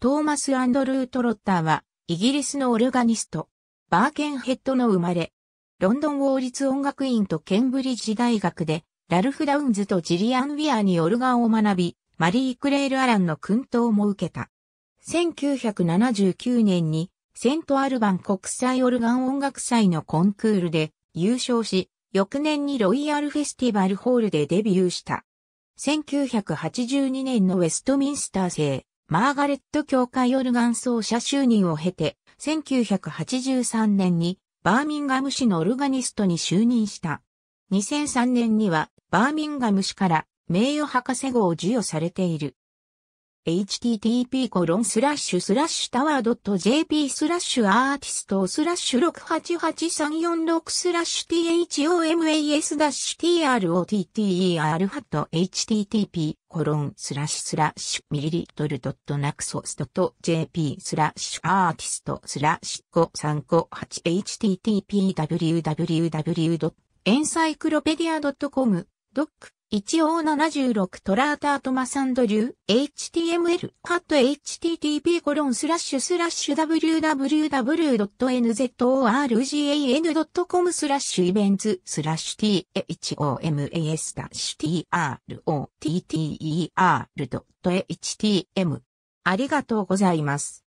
トーマス・アンドルート・ロッターは、イギリスのオルガニスト、バーケンヘッドの生まれ、ロンドン王立音楽院とケンブリッジ大学で、ラルフ・ダウンズとジリアン・ウィアにオルガンを学び、マリー・クレール・アランの訓導も受けた。1979年に、セント・アルバン国際オルガン音楽祭のコンクールで優勝し、翌年にロイヤルフェスティバルホールでデビューした。1982年のウェストミンスター製、マーガレット教会オルガン奏者就任を経て、1983年にバーミンガム市のオルガニストに就任した。2003年にはバーミンガム市から名誉博士号を授与されている。http コロンスラッシュスラッシュタワー .jp スラッシュアーティストスラッシュ688346スラッシュ thomas ダッシュ trotter ハット http コロンスラッシュスラッシュミリリットルドットナクソスドット jp スラッシュアーティストスラッシュ 5358http www. エンサイクロペディア .com ドック一応76トラータートマサンドリュー html カット http コロンスラッシュスラッシュ www.nzorgan.com スラッシュイベンツスラッシュ thomas ダシ trotter.htm ありがとうございます。